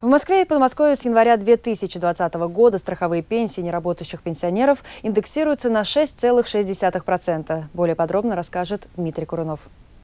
В Москве и Подмосковье с января 2020 года страховые пенсии неработающих пенсионеров индексируются на 6,6%. Более подробно расскажет Дмитрий Курунов.